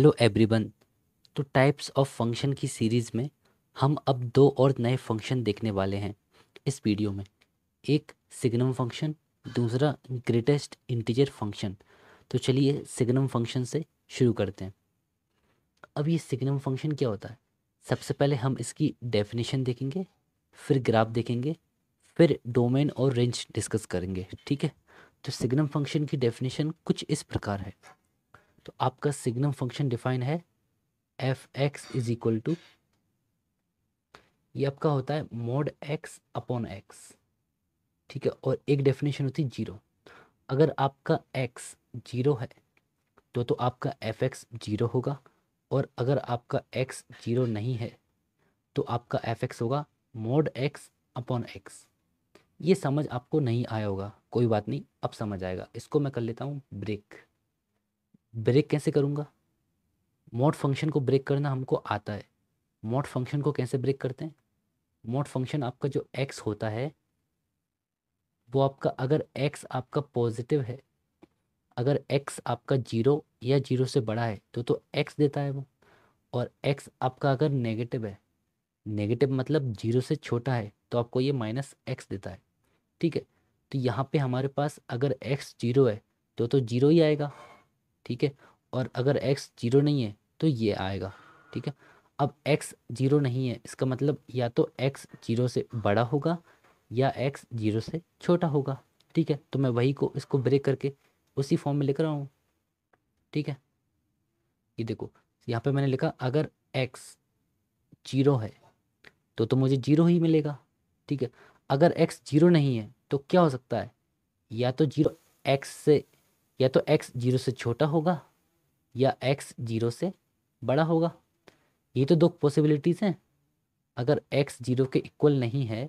Hello everyone तो types of function की series में हम अब दो और नए फंक्शन देखने वाले हैं इस वीडियो में एक सिग्नम फंक्शन दूसरा ग्रेटेस्ट इंटीजर फंक्शन तो चलिए सिग्नम फंक्शन से शुरू करते हैं अब ये सिग्नम फंक्शन क्या होता है सबसे पहले हम इसकी डेफिनेशन देखेंगे फिर ग्राफ देखेंगे फिर डोमेन और रेंज डिस्कस करेंगे ठीक है तो सिग्नम फंक्शन की डेफिनेशन कुछ इस प्रकार है तो आपका सिग्नम फंक्शन डिफाइन है F x is equal to ये आपका होता है मोड एक्स अपॉन एक्स ठीक है और एक डेफिनेशन होती है जीरो अगर आपका एक्स जीरो है तो तो आपका एफ एक्स जीरो होगा और अगर आपका एक्स जीरो नहीं है तो आपका एफ एक्स होगा मोड एक्स अपॉन एक्स ये समझ आपको नहीं आया होगा कोई बात नहीं अब समझ आएगा इसको मैं कर लेता हूँ ब्रेक ब्रेक कैसे करूँगा मोड फंक्शन को ब्रेक करना हमको आता है मोड फंक्शन को कैसे ब्रेक करते हैं मोड फंक्शन आपका जो एक्स होता है वो आपका अगर एक्स आपका पॉजिटिव है अगर एक्स आपका जीरो या जीरो से बड़ा है तो तो एक्स देता है वो और एक्स आपका अगर नेगेटिव है नेगेटिव मतलब जीरो से छोटा है तो आपको ये माइनस एक्स देता है ठीक है तो यहाँ पे हमारे पास अगर एक्स जीरो है तो तो जीरो ही आएगा ठीक है और अगर एक्स जीरो नहीं है तो ये आएगा ठीक है अब एक्स जीरो नहीं है इसका मतलब या तो एक्स जीरो से बड़ा होगा या एक्स जीरो से छोटा होगा ठीक है तो मैं वही को इसको ब्रेक करके उसी फॉर्म में लिख रहा हूँ ठीक है ये देखो यहाँ पे मैंने लिखा अगर एक्स जीरो है तो तो मुझे जीरो ही मिलेगा ठीक है अगर एक्स जीरो नहीं है तो क्या हो सकता है या तो जीरो एक्स से या तो एक्स जीरो से छोटा होगा या एक्स जीरो से बड़ा होगा ये तो दो पॉसिबिलिटीज़ हैं अगर एक्स जीरो के इक्वल नहीं है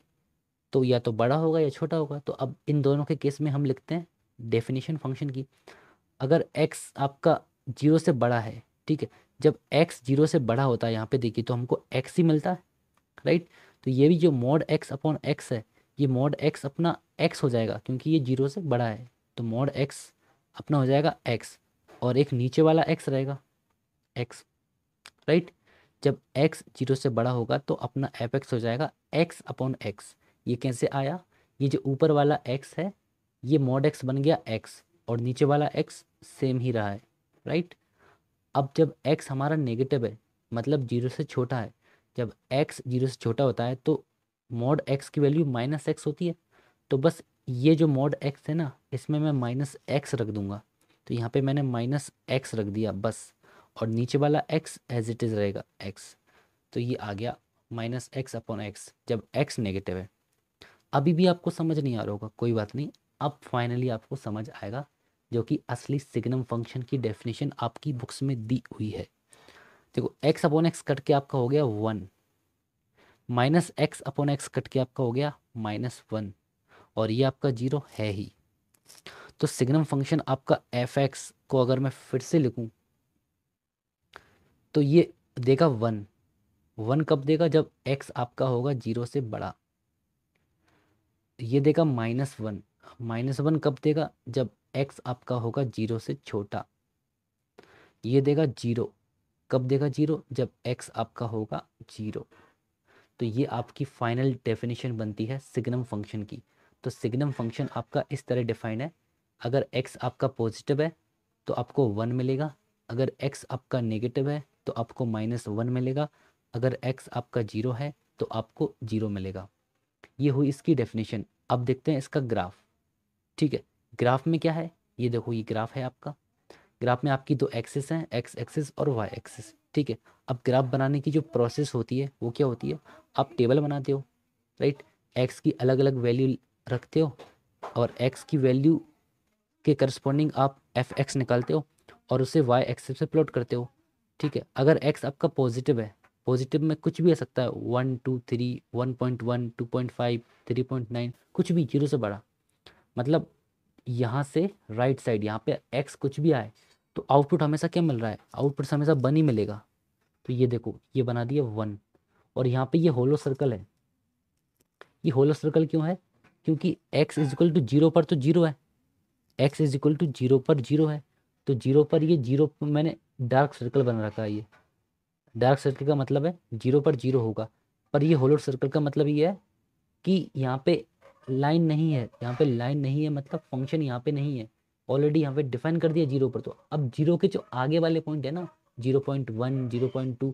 तो या तो बड़ा होगा या छोटा होगा तो अब इन दोनों के केस में हम लिखते हैं डेफिनेशन फंक्शन की अगर एक्स आपका जीरो से बड़ा है ठीक है जब एक्स जीरो से बड़ा होता है यहाँ पे देखिए तो हमको एक्स ही मिलता है राइट तो ये भी जो मॉड एक्स अपॉन एक्स है ये मॉड एक्स अपना एक्स हो जाएगा क्योंकि ये जीरो से बड़ा है तो मॉड एक्स अपना हो जाएगा x और एक नीचे वाला x रहेगा x राइट जब x जीरो से बड़ा होगा तो अपना एफ एक्स हो जाएगा x अपॉन एक्स ये कैसे आया ये जो ऊपर वाला x है ये मॉड x बन गया x और नीचे वाला x सेम ही रहा है राइट अब जब x हमारा नेगेटिव है मतलब जीरो से छोटा है जब x जीरो से छोटा होता है तो मॉड x की वैल्यू माइनस एक्स होती है तो बस ये जो मोड एक्स है ना इसमें मैं माइनस एक्स रख दूंगा तो यहाँ पे मैंने माइनस एक्स रख दिया बस और नीचे वाला एक्स एज इट इज़ रहेगा एक्स तो ये आ गया माइनस एक्स अपॉन एक्स जब एक्स नेगेटिव है अभी भी आपको समझ नहीं आ रहा होगा कोई बात नहीं अब फाइनली आपको समझ आएगा जो कि असली सिग्नम फंक्शन की डेफिनेशन आपकी बुक्स में दी हुई है देखो एक्स अपॉन एक्स कट के आपका हो गया one minus x upon x cut के आपका हो गया माइनस वन और ये आपका जीरो है ही तो सिग्नम फंक्शन आपका एफ एक्स को अगर मैं फिर से लिखूं तो ये देगा वन वन कब देगा जब एक्स आपका होगा जीरो से बड़ा ये देगा माइनस वन माइनस वन कब देगा जब एक्स आपका होगा जीरो से छोटा ये देगा जीरो कब देगा जीरो जब एक्स आपका होगा जीरो तो ये आपकी फाइनल डेफिनेशन बनती है सिग्नम फंक्शन की तो सिग्नम फंक्शन आपका इस तरह डिफाइंड है अगर एक्स आपका पॉजिटिव है तो आपको वन मिलेगा अगर एक्स आपका नेगेटिव है तो आपको माइनस वन मिलेगा अगर एक्स आपका जीरो है तो आपको जीरो मिलेगा ये हुई इसकी डेफिनेशन अब देखते हैं इसका ग्राफ ठीक है ग्राफ में क्या है ये देखो ये ग्राफ है आपका ग्राफ में आपकी दो एक्सेस हैं एक्स एक्सेस और वाई एक्सेस ठीक है अब ग्राफ बनाने की जो प्रोसेस होती है वो क्या होती है आप टेबल बनाते हो राइट एक्स की अलग अलग वैल्यू रखते हो और एक्स की वैल्यू के करस्पॉन्डिंग आप एफ एक्स निकालते हो और उसे वाई एक्स से प्लॉट करते हो ठीक है अगर एक्स आपका पॉजिटिव है पॉजिटिव में कुछ भी आ सकता है one two three one point one two point five three point nine कुछ भी जीरो से बड़ा मतलब यहाँ से राइट साइड यहाँ पे एक्स कुछ भी आए तो आउटपुट हमेशा क्या मिल रहा है आउटपुट हमेशा बन ही मिलेगा तो ये देखो ये बना दिया वन और यहाँ पे ये होलो सर्कल है ये होलो सर्कल क्यों है क्योंकि x is equal to zero पर तो जीरो है x is equal to zero पर जीरो है तो जीरो पर ये जीरो पर मैंने डार्क सर्कल बना रखा है ये डार्क सर्कल का मतलब है जीरो पर जीरो होगा पर ये होलोड सर्कल का मतलब ये है कि यहाँ पे लाइन नहीं है यहाँ पे लाइन नहीं है मतलब फंक्शन यहाँ पे नहीं है ऑलरेडी यहाँ पे डिफाइन कर दिया जीरो पर तो अब जीरो के जो आगे वाले पॉइंट है ना zero point one zero point two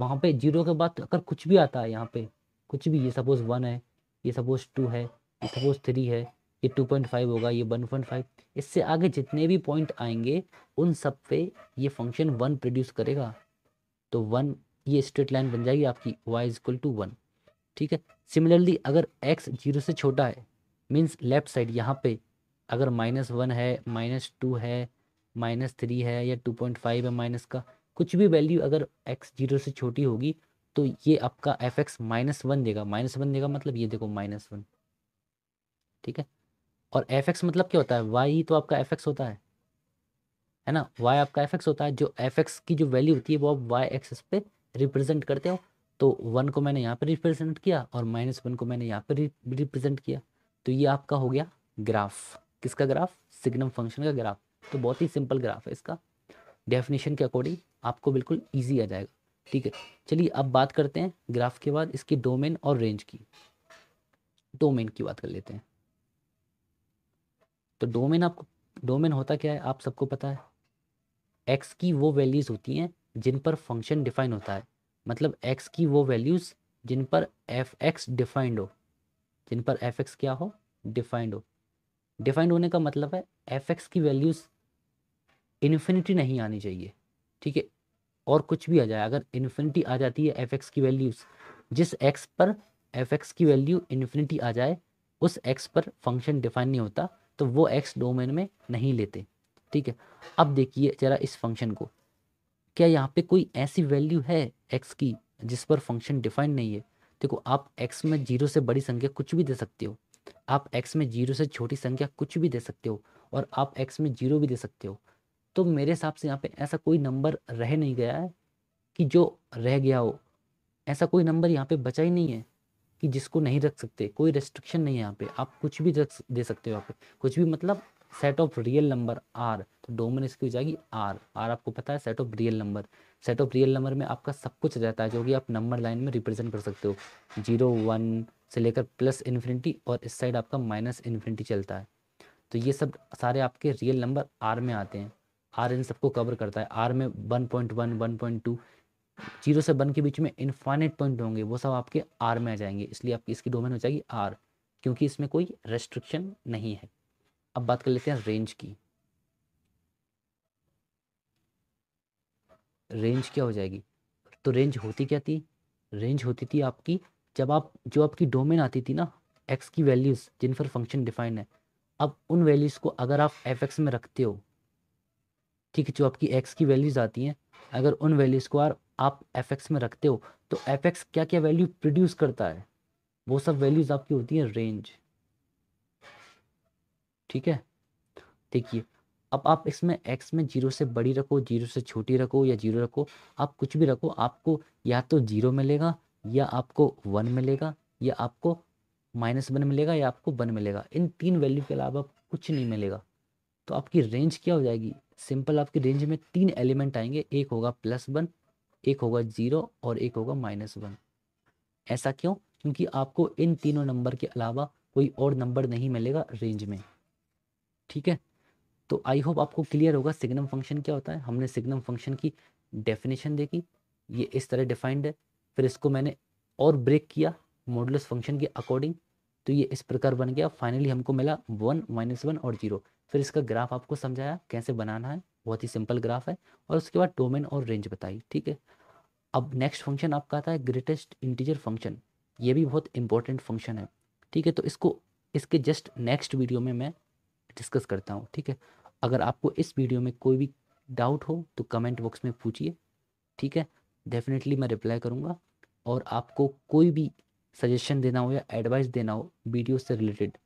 वहाँ पे जीरो के बाद अगर कुछ भी आता है यहाँ पे कुछ भी ये सपोज वन है ये सपोज टू है मतलब सपोज थ्री है ये टू पॉइंट फाइव होगा ये वन पॉइंट फाइव इससे आगे जितने भी पॉइंट आएंगे उन सब पे ये फंक्शन वन प्रोड्यूस करेगा तो वन ये स्ट्रेट लाइन बन जाएगी आपकी वाई इजक्ल टू वन ठीक है सिमिलरली अगर एक्स जीरो से छोटा है मीन्स लेफ्ट साइड यहाँ पे अगर माइनस वन है माइनस टू है माइनस थ्री है या टू पॉइंट फाइव है माइनस का कुछ भी वैल्यू अगर एक्स जीरो से छोटी होगी तो ये आपका एफ एक्स माइनस वन देगा माइनस वन देगा मतलब ये देखो माइनस वन ठीक है और एफ एक्स मतलब क्या होता है वाई ही तो आपका एफ एक्स होता है है ना वाई आपका एफ एक्स होता है जो एफ एक्स की जो वैल्यू होती है वो आप वाई एक्सेस पे रिप्रेजेंट करते हो तो वन को मैंने यहाँ पर रिप्रेजेंट किया और माइनस वन को मैंने यहाँ पर रिप्रेजेंट किया तो ये आपका हो गया ग्राफ किसका ग्राफ सिग्नम फंक्शन का ग्राफ तो बहुत ही सिंपल ग्राफ है इसका डेफिनेशन के अकॉर्डिंग आपको बिल्कुल ईजी आ जाएगा ठीक है चलिए अब बात करते हैं ग्राफ के बाद इसकी डोमेन और रेंज की डोमेन की बात कर लेते हैं तो डोमेन आपको डोमेन होता क्या है आप सबको पता है एक्स की वो वैल्यूज़ होती हैं जिन पर फंक्शन डिफाइन होता है मतलब एक्स की वो वैल्यूज़ जिन पर एफ एक्स डिफाइंड हो जिन पर एफ एक्स क्या हो डिफाइंड हो डिफाइंड होने का मतलब है एफ एक्स की वैल्यूज़ इन्फिनिटी नहीं आनी चाहिए ठीक है और कुछ भी आ जाए अगर इन्फिनिटी आ जाती है एफ एक्स की वैल्यूज़ जिस एक्स पर एफ एक्स की वैल्यू इन्फिनिटी आ जाए उस एक्स पर फंक्शन डिफाइन नहीं होता तो वो एक्स डोमेन में नहीं लेते ठीक है अब देखिए जरा इस फंक्शन को क्या यहाँ पे कोई ऐसी वैल्यू है एक्स की जिस पर फंक्शन डिफाइन नहीं है देखो आप एक्स में जीरो से बड़ी संख्या कुछ भी दे सकते हो आप एक्स में जीरो से छोटी संख्या कुछ भी दे सकते हो और आप एक्स में जीरो भी दे सकते हो तो मेरे हिसाब से यहाँ पे ऐसा कोई नंबर रह नहीं गया है कि जो रह गया हो ऐसा कोई नंबर यहाँ पे बचा ही नहीं है कि जिसको नहीं रख सकते कोई रेस्ट्रिक्शन नहीं है यहाँ पे आप कुछ भी रख दे सकते हो यहाँ पे कुछ भी मतलब set of real number R तो डोमेन इसकी हो जाएगी आर आर आपको पता है set of real number set of real number में आपका सब कुछ रहता है जो कि आप नंबर लाइन में रिप्रेजेंट कर सकते हो जीरो वन से लेकर प्लस इन्फिनिटी और इस साइड आपका माइनस इन्फिनिटी चलता है तो ये सब सारे आपके रियल नंबर आर में आते हैं आर इन सबको कवर करता है आर में one point one one point two zero से वन के बीच में इन्फाइनेट पॉइंट होंगे वो सब आपके आर में आ जाएंगे इसलिए आपकी इसकी डोमेन हो जाएगी आर क्योंकि इसमें कोई रेस्ट्रिक्शन नहीं है अब बात कर लेते हैं रेंज की रेंज क्या हो जाएगी तो रेंज होती क्या थी रेंज होती थी आपकी जब आप जो आपकी डोमेन आती थी ना एक्स की वैल्यूज़ जिन पर फंक्शन डिफाइन है अब उन वैल्यूज़ को अगर आप एफ एक्स में रखते हो ठीक है जो आपकी एक्स की वैल्यूज़ आती हैं अगर उन वैल्यूज़ को आप आप एफ में रखते हो तो एफ क्या क्या वैल्यू प्रोड्यूस करता है वो सब वैल्यूज आपकी होती हैं रेंज ठीक है देखिए अब आप इसमें एक्स में जीरो से बड़ी रखो जीरो से छोटी रखो या जीरो रखो आप कुछ भी रखो आपको या तो जीरो मिलेगा या आपको वन मिलेगा या आपको माइनस वन मिलेगा या आपको वन मिलेगा इन तीन वैल्यू के अलावा कुछ नहीं मिलेगा तो आपकी रेंज क्या हो जाएगी सिंपल आपकी रेंज में तीन एलिमेंट आएंगे एक होगा प्लस वन एक होगा जीरो और एक होगा माइनस वन ऐसा क्यों क्योंकि आपको इन तीनों नंबर के अलावा कोई और नंबर नहीं मिलेगा रेंज में ठीक है तो आई होप आपको क्लियर होगा सिग्नम फंक्शन क्या होता है हमने सिग्नम फंक्शन की डेफिनेशन देखी ये इस तरह डिफाइंड है फिर इसको मैंने और ब्रेक किया मॉडुलस फंक्शन के अकॉर्डिंग तो ये इस प्रकार बन गया फाइनली हमको मिला वन माइनस वन और जीरो फिर इसका ग्राफ आपको समझाया कैसे बनाना है बहुत ही सिंपल ग्राफ है और उसके बाद डोमेन और रेंज बताई ठीक है अब नेक्स्ट फंक्शन आपका आता है ग्रेटेस्ट इंटीजर फंक्शन ये भी बहुत इंपॉर्टेंट फंक्शन है ठीक है तो इसको इसके जस्ट नेक्स्ट वीडियो में मैं डिस्कस करता हूँ ठीक है अगर आपको इस वीडियो में कोई भी डाउट हो तो कमेंट बॉक्स में पूछिए ठीक है डेफिनेटली मैं रिप्लाई करूँगा और आपको कोई भी सजेशन देना हो या एडवाइस देना हो वीडियो से रिलेटेड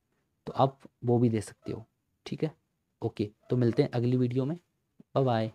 तो आप वो भी दे सकते हो ठीक है ओके तो मिलते हैं अगली वीडियो में Bye bye.